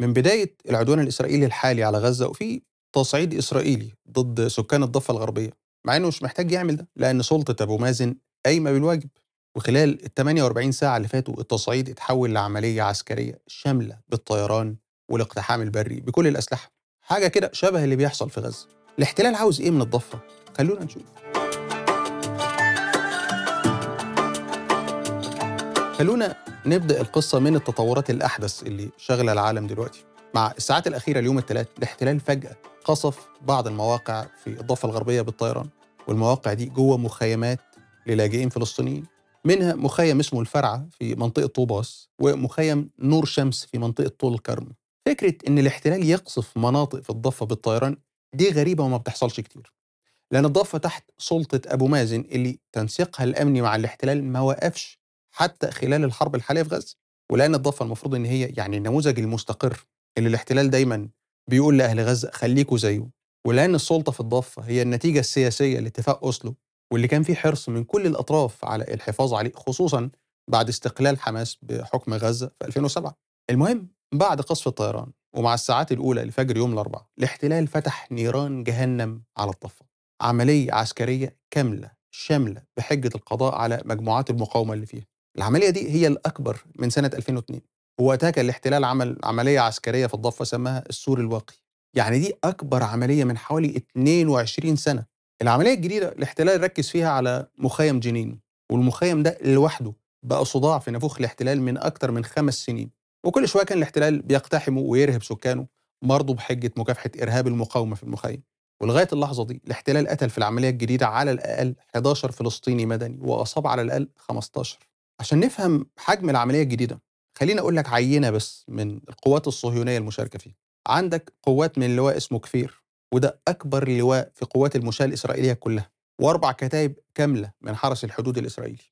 من بداية العدوان الإسرائيلي الحالي على غزة وفي تصعيد إسرائيلي ضد سكان الضفة الغربية مع أنه مش محتاج يعمل ده لأن سلطة أبو مازن قايمة بالواجب وخلال ال 48 ساعة اللي فاتوا التصعيد اتحول لعملية عسكرية شاملة بالطيران والاقتحام البري بكل الأسلحة حاجة كده شبه اللي بيحصل في غزة الاحتلال عاوز إيه من الضفة؟ خلونا نشوف خلونا نبدا القصه من التطورات الاحدث اللي شغله العالم دلوقتي مع الساعات الاخيره اليوم الثلاث الاحتلال فجاه قصف بعض المواقع في الضفه الغربيه بالطيران والمواقع دي جوه مخيمات للاجئين فلسطينيين منها مخيم اسمه الفرعه في منطقه طوباس ومخيم نور شمس في منطقه طول الكرم فكره ان الاحتلال يقصف مناطق في الضفه بالطيران دي غريبه وما بتحصلش كتير لان الضفه تحت سلطه ابو مازن اللي تنسيقها الامني مع الاحتلال ما وقفش حتى خلال الحرب الحاليه في غزه ولان الضفه المفروض ان هي يعني النموذج المستقر اللي الاحتلال دايما بيقول لاهل غزه خليكوا زيه ولان السلطه في الضفه هي النتيجه السياسيه لاتفاق اوسلو واللي كان فيه حرص من كل الاطراف على الحفاظ عليه خصوصا بعد استقلال حماس بحكم غزه في 2007 المهم بعد قصف الطيران ومع الساعات الاولى لفجر يوم الاربعاء الاحتلال فتح نيران جهنم على الضفه عمليه عسكريه كامله شامله بحجه القضاء على مجموعات المقاومه اللي فيها العملية دي هي الأكبر من سنة 2002 وقتها الاحتلال عمل عملية عسكرية في الضفة سماها السور الواقي يعني دي أكبر عملية من حوالي 22 سنة العملية الجديدة الاحتلال ركز فيها على مخيم جنين والمخيم ده لوحده بقى صداع في نفوخ الاحتلال من أكتر من خمس سنين وكل شوية كان الاحتلال بيقتحمه ويرهب سكانه برضه بحجة مكافحة إرهاب المقاومة في المخيم ولغاية اللحظة دي الاحتلال قتل في العملية الجديدة على الأقل 11 فلسطيني مدني وأصاب على الأقل 15 عشان نفهم حجم العملية الجديدة خليني أقول لك عينة بس من القوات الصهيونية المشاركة فيه عندك قوات من لواء اسمه كفير وده أكبر لواء في قوات المشاة الإسرائيلية كلها وأربع كتائب كاملة من حرس الحدود الإسرائيلي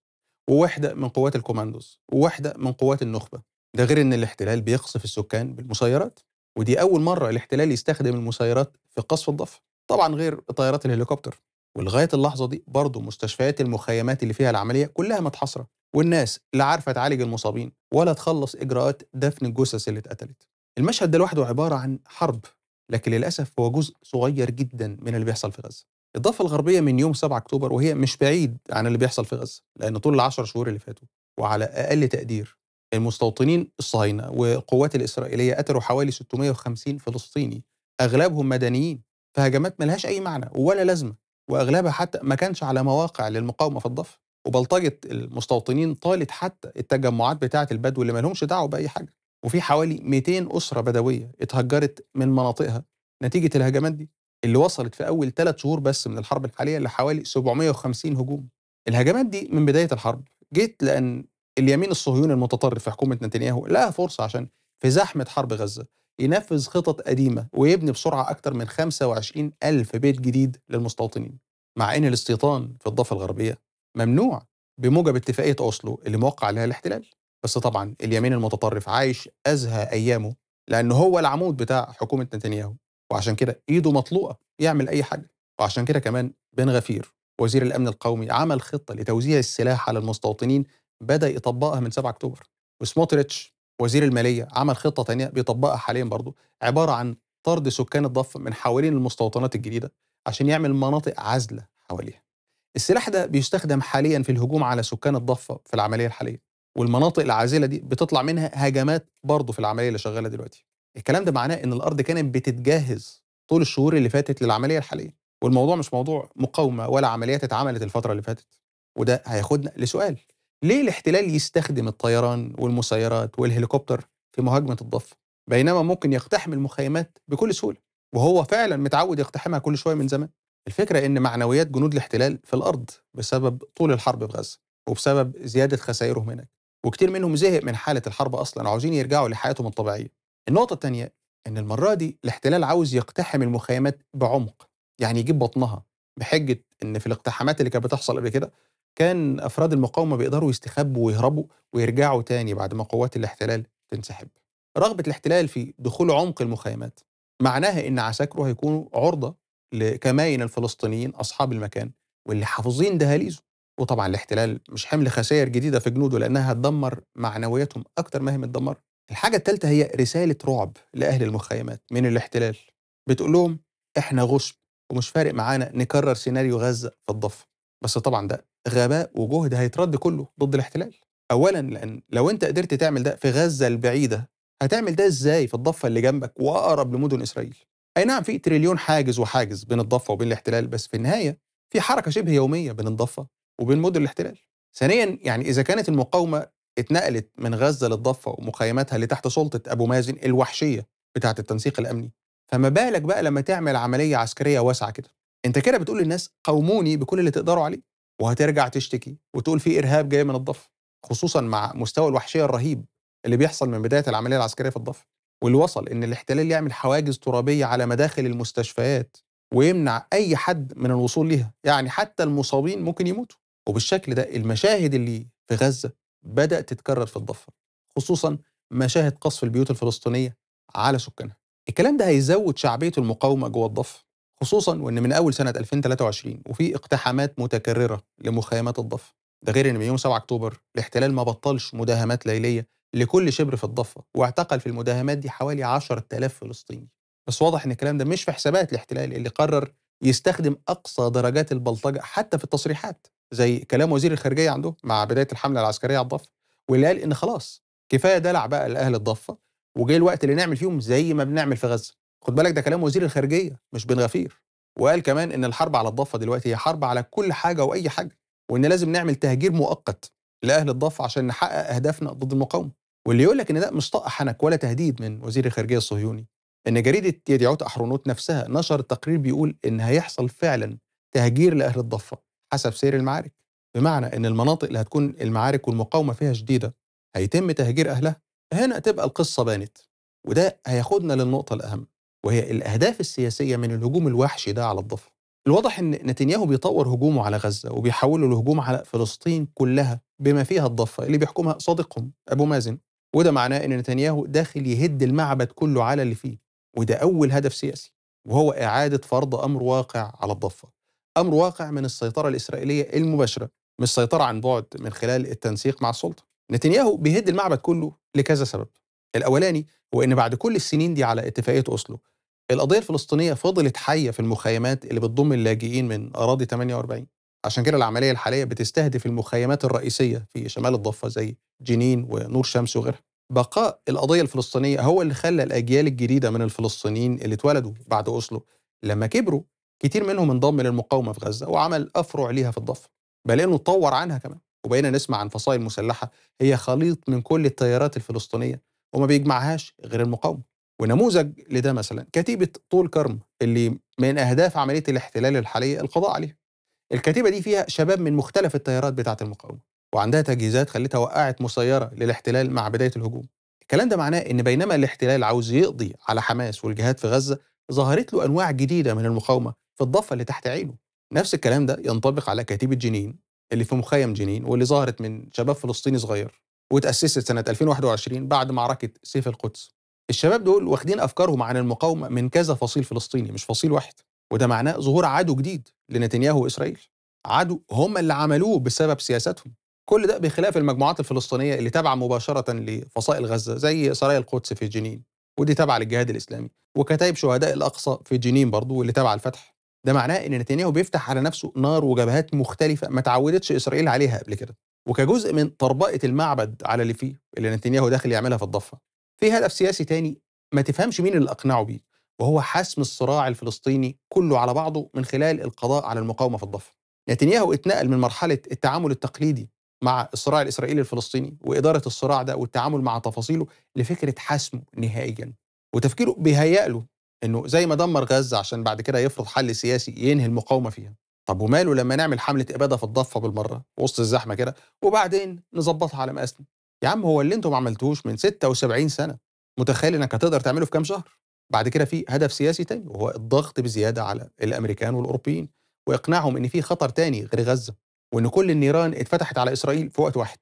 ووحدة من قوات الكوماندوز ووحدة من قوات النخبة ده غير إن الاحتلال بيقصف السكان بالمسيرات ودي أول مرة الاحتلال يستخدم المسيرات في قصف الضفة طبعا غير طيارات الهليكوبتر ولغاية اللحظة دي برضه مستشفيات المخيمات اللي فيها العملية كلها متحصرة والناس لا عارفه تعالج المصابين ولا تخلص اجراءات دفن الجثث اللي اتقتلت. المشهد ده لوحده عباره عن حرب لكن للاسف هو جزء صغير جدا من اللي بيحصل في غزه. الضفه الغربيه من يوم 7 اكتوبر وهي مش بعيد عن اللي بيحصل في غزه لان طول العشر شهور اللي فاتوا وعلى اقل تقدير المستوطنين الصهاينه والقوات الاسرائيليه قتلوا حوالي 650 فلسطيني اغلبهم مدنيين فهجمات ملهاش اي معنى ولا لازمه واغلبها حتى ما كانش على مواقع للمقاومه في الضفه وبلطجه المستوطنين طالت حتى التجمعات بتاعه البدو اللي ما لهمش دعوه باي حاجه وفي حوالي 200 اسره بدويه اتهجرت من مناطقها نتيجه الهجمات دي اللي وصلت في اول ثلاث شهور بس من الحرب الحاليه لحوالي 750 هجوم الهجمات دي من بدايه الحرب جيت لان اليمين الصهيوني المتطرف في حكومه نتنياهو لقى فرصه عشان في زحمه حرب غزه ينفذ خطط قديمه ويبني بسرعه اكثر من 25 ألف بيت جديد للمستوطنين مع ان الاستيطان في الضفه الغربيه ممنوع بموجب اتفاقيه اوسلو اللي موقع عليها الاحتلال بس طبعا اليمين المتطرف عايش ازهى ايامه لان هو العمود بتاع حكومه نتنياهو وعشان كده ايده مطلوقه يعمل اي حاجه وعشان كده كمان بن غفير وزير الامن القومي عمل خطه لتوزيع السلاح على المستوطنين بدا يطبقها من 7 اكتوبر وسموتريتش وزير الماليه عمل خطه تانية بيطبقها حاليا برضه عباره عن طرد سكان الضفه من حوالين المستوطنات الجديده عشان يعمل مناطق عزله حواليها السلاح ده بيستخدم حاليا في الهجوم على سكان الضفه في العمليه الحاليه والمناطق العازله دي بتطلع منها هجمات برضه في العمليه اللي شغاله دلوقتي الكلام ده معناه ان الارض كانت بتتجهز طول الشهور اللي فاتت للعمليه الحاليه والموضوع مش موضوع مقاومه ولا عمليات اتعملت الفتره اللي فاتت وده هياخدنا لسؤال ليه الاحتلال يستخدم الطيران والمسيرات والهليكوبتر في مهاجمه الضفه بينما ممكن يقتحم المخيمات بكل سهوله وهو فعلا متعود يقتحمها كل شويه من زمان الفكرة إن معنويات جنود الاحتلال في الأرض بسبب طول الحرب في غزه وبسبب زيادة خسائرهم هناك وكتير منهم زهق من حالة الحرب أصلا وعاوزين يرجعوا لحياتهم الطبيعية النقطة الثانية إن المرة دي الاحتلال عاوز يقتحم المخيمات بعمق يعني يجيب بطنها بحجة إن في الاقتحامات اللي كانت بتحصل قبل كده كان أفراد المقاومة بيقدروا يستخبوا ويهربوا ويرجعوا تاني بعد ما قوات الاحتلال تنسحب رغبة الاحتلال في دخول عمق المخيمات معناها إن عساكره هيكونوا عرضة لكماين الفلسطينيين أصحاب المكان واللي حافظين دهاليزه وطبعا الاحتلال مش حمل خسائر جديدة في جنوده لأنها هتدمر معنوياتهم أكتر ما هي متدمرة الحاجة الثالثة هي رسالة رعب لأهل المخيمات من الاحتلال بتقول لهم إحنا غصب ومش فارق معانا نكرر سيناريو غزة في الضفة بس طبعا ده غباء وجهد هيترد كله ضد الاحتلال اولا لان لو انت قدرت تعمل ده في غزه البعيده هتعمل ده ازاي في الضفه اللي جنبك واقرب لمدن اسرائيل اي نعم في تريليون حاجز وحاجز بين الضفه وبين الاحتلال بس في النهايه في حركه شبه يوميه بين الضفه وبين مدن الاحتلال ثانيا يعني اذا كانت المقاومه اتنقلت من غزه للضفه ومخيماتها اللي تحت سلطه ابو مازن الوحشيه بتاعه التنسيق الامني فما بالك بقى لما تعمل عمليه عسكريه واسعه كده انت كده بتقول للناس قوموني بكل اللي تقدروا عليه وهترجع تشتكي وتقول في ارهاب جاي من الضفه خصوصا مع مستوى الوحشيه الرهيب اللي بيحصل من بدايه العمليه العسكريه في الضفه واللي وصل ان الاحتلال يعمل حواجز ترابيه على مداخل المستشفيات ويمنع اي حد من الوصول ليها يعني حتى المصابين ممكن يموتوا وبالشكل ده المشاهد اللي في غزه بدات تتكرر في الضفه خصوصا مشاهد قصف البيوت الفلسطينيه على سكانها الكلام ده هيزود شعبيه المقاومه جوه الضفه خصوصا وان من اول سنه 2023 وفي اقتحامات متكرره لمخيمات الضفه ده غير ان من يوم 7 اكتوبر الاحتلال ما بطلش مداهمات ليليه لكل شبر في الضفة واعتقل في المداهمات دي حوالي 10000 فلسطيني بس واضح ان الكلام ده مش في حسابات الاحتلال اللي قرر يستخدم اقصى درجات البلطجه حتى في التصريحات زي كلام وزير الخارجيه عنده مع بدايه الحمله العسكريه على الضفه واللي قال ان خلاص كفايه دلع بقى لاهل الضفه وجه الوقت اللي نعمل فيهم زي ما بنعمل في غزه خد بالك ده كلام وزير الخارجيه مش بن غفير وقال كمان ان الحرب على الضفه دلوقتي هي حرب على كل حاجه واي حاجه وان لازم نعمل تهجير مؤقت لاهل الضفه عشان نحقق اهدافنا ضد المقاومه واللي يقول لك ان ده مش طق حنك ولا تهديد من وزير الخارجيه الصهيوني ان جريده يديعوت احرونوت نفسها نشرت تقرير بيقول ان هيحصل فعلا تهجير لاهل الضفه حسب سير المعارك بمعنى ان المناطق اللي هتكون المعارك والمقاومه فيها شديده هيتم تهجير اهلها هنا تبقى القصه بانت وده هياخدنا للنقطه الاهم وهي الاهداف السياسيه من الهجوم الوحشي ده على الضفه الواضح ان نتنياهو بيطور هجومه على غزه وبيحوله لهجوم على فلسطين كلها بما فيها الضفه اللي بيحكمها صديقهم ابو مازن وده معناه ان نتنياهو داخل يهد المعبد كله على اللي فيه وده اول هدف سياسي وهو اعاده فرض امر واقع على الضفه امر واقع من السيطره الاسرائيليه المباشره مش سيطره عن بعد من خلال التنسيق مع السلطه نتنياهو بيهد المعبد كله لكذا سبب الاولاني هو ان بعد كل السنين دي على اتفاقيه اوسلو القضيه الفلسطينيه فضلت حيه في المخيمات اللي بتضم اللاجئين من اراضي 48 عشان كده العملية الحالية بتستهدف المخيمات الرئيسية في شمال الضفة زي جنين ونور شمس وغيرها بقاء القضية الفلسطينية هو اللي خلى الأجيال الجديدة من الفلسطينيين اللي اتولدوا بعد أوسلو لما كبروا كتير منهم انضم للمقاومة في غزة وعمل أفرع ليها في الضفة بل إنه اتطور عنها كمان وبقينا نسمع عن فصائل مسلحة هي خليط من كل التيارات الفلسطينية وما بيجمعهاش غير المقاومة ونموذج لده مثلا كتيبة طول كرم اللي من أهداف عملية الاحتلال الحالية القضاء عليها الكتيبه دي فيها شباب من مختلف التيارات بتاعه المقاومه وعندها تجهيزات خلتها وقعت مسيره للاحتلال مع بدايه الهجوم الكلام ده معناه ان بينما الاحتلال عاوز يقضي على حماس والجهاد في غزه ظهرت له انواع جديده من المقاومه في الضفه اللي تحت عينه نفس الكلام ده ينطبق على كتيبه جنين اللي في مخيم جنين واللي ظهرت من شباب فلسطيني صغير وتأسست سنة 2021 بعد معركة سيف القدس الشباب دول واخدين أفكارهم عن المقاومة من كذا فصيل فلسطيني مش فصيل واحد وده معناه ظهور عدو جديد لنتنياهو وإسرائيل عدو هم اللي عملوه بسبب سياستهم كل ده بخلاف المجموعات الفلسطينية اللي تابعة مباشرة لفصائل غزة زي سرايا القدس في جنين ودي تابعة للجهاد الإسلامي وكتائب شهداء الأقصى في جنين برضو واللي تابعة الفتح ده معناه إن نتنياهو بيفتح على نفسه نار وجبهات مختلفة ما تعودتش إسرائيل عليها قبل كده وكجزء من طربقة المعبد على اللي فيه اللي نتنياهو داخل يعملها في الضفة في هدف سياسي تاني ما تفهمش مين اللي أقنعه بيه وهو حسم الصراع الفلسطيني كله على بعضه من خلال القضاء على المقاومه في الضفه. نتنياهو اتنقل من مرحله التعامل التقليدي مع الصراع الاسرائيلي الفلسطيني واداره الصراع ده والتعامل مع تفاصيله لفكره حسمه نهائيا. وتفكيره بيهيأ له انه زي ما دمر غزه عشان بعد كده يفرض حل سياسي ينهي المقاومه فيها. طب وماله لما نعمل حمله اباده في الضفه بالمره وسط الزحمه كده وبعدين نظبطها على مقاسنا. يا عم هو اللي انتم ما عملتوهوش من 76 سنه متخيل انك هتقدر تعمله في كام شهر؟ بعد كده في هدف سياسي تاني وهو الضغط بزياده على الامريكان والاوروبيين واقناعهم ان في خطر تاني غير غزه وان كل النيران اتفتحت على اسرائيل في وقت واحد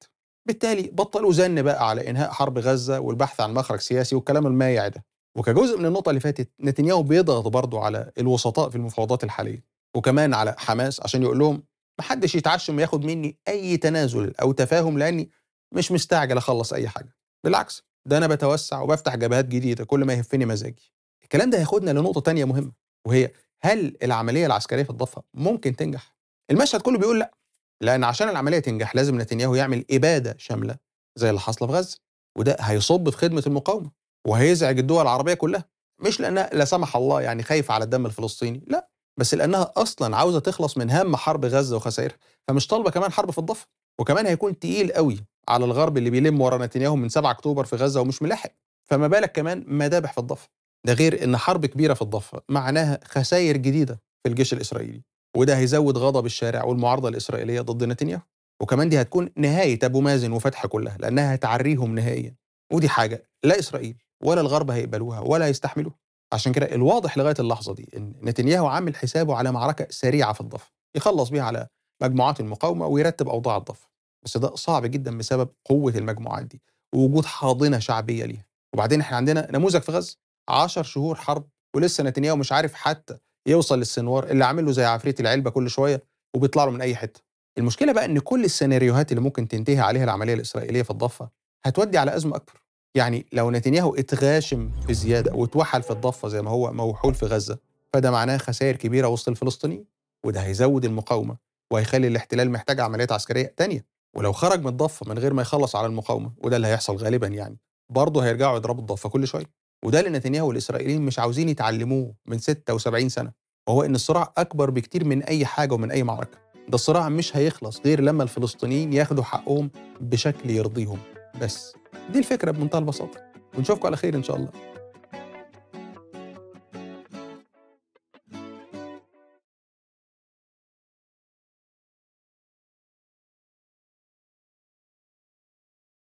بالتالي بطلوا زن بقى على انهاء حرب غزه والبحث عن مخرج سياسي والكلام المايع ده وكجزء من النقطه اللي فاتت نتنياهو بيضغط برضه على الوسطاء في المفاوضات الحاليه وكمان على حماس عشان يقول لهم محدش يتعشم ياخد مني اي تنازل او تفاهم لاني مش مستعجل اخلص اي حاجه بالعكس ده انا بتوسع وبفتح جبهات جديده كل ما يهفني مزاجي الكلام ده هياخدنا لنقطه تانية مهمه وهي هل العمليه العسكريه في الضفه ممكن تنجح المشهد كله بيقول لا لان عشان العمليه تنجح لازم نتنياهو يعمل اباده شامله زي اللي حاصله في غزه وده هيصب في خدمه المقاومه وهيزعج الدول العربيه كلها مش لانها لا سمح الله يعني خايفه على الدم الفلسطيني لا بس لانها اصلا عاوزه تخلص من هم حرب غزه وخسائرها فمش طالبه كمان حرب في الضفه وكمان هيكون تقيل قوي على الغرب اللي بيلم ورا نتنياهو من 7 اكتوبر في غزه ومش ملاحق فما بالك كمان مذابح في الضفه ده غير ان حرب كبيره في الضفه معناها خسائر جديده في الجيش الاسرائيلي وده هيزود غضب الشارع والمعارضه الاسرائيليه ضد نتنياهو وكمان دي هتكون نهايه ابو مازن وفتح كلها لانها هتعريهم نهائيا ودي حاجه لا اسرائيل ولا الغرب هيقبلوها ولا هيستحملوها عشان كده الواضح لغايه اللحظه دي ان نتنياهو عامل حسابه على معركه سريعه في الضفه يخلص بيها على مجموعات المقاومه ويرتب اوضاع الضفه بس ده صعب جدا بسبب قوه المجموعات دي ووجود حاضنه شعبيه ليها وبعدين احنا عندنا نموذج في غزه 10 شهور حرب ولسه نتنياهو مش عارف حتى يوصل للسنوار اللي عامل له زي عفريت العلبه كل شويه وبيطلع له من اي حته المشكله بقى ان كل السيناريوهات اللي ممكن تنتهي عليها العمليه الاسرائيليه في الضفه هتودي على ازمه اكبر يعني لو نتنياهو اتغاشم بزياده واتوحل في الضفه زي ما هو موحول في غزه فده معناه خسائر كبيره وسط الفلسطينيين وده هيزود المقاومه وهيخلي الاحتلال محتاج عمليات عسكريه تانية ولو خرج من الضفه من غير ما يخلص على المقاومه وده اللي هيحصل غالبا يعني برضه هيرجعوا يضربوا الضفه كل شويه وده اللي نتنياهو والاسرائيليين مش عاوزين يتعلموه من 76 سنه وهو ان الصراع اكبر بكتير من اي حاجه ومن اي معركه ده الصراع مش هيخلص غير لما الفلسطينيين ياخدوا حقهم بشكل يرضيهم بس دي الفكره بمنتهى البساطه ونشوفكم على خير ان شاء الله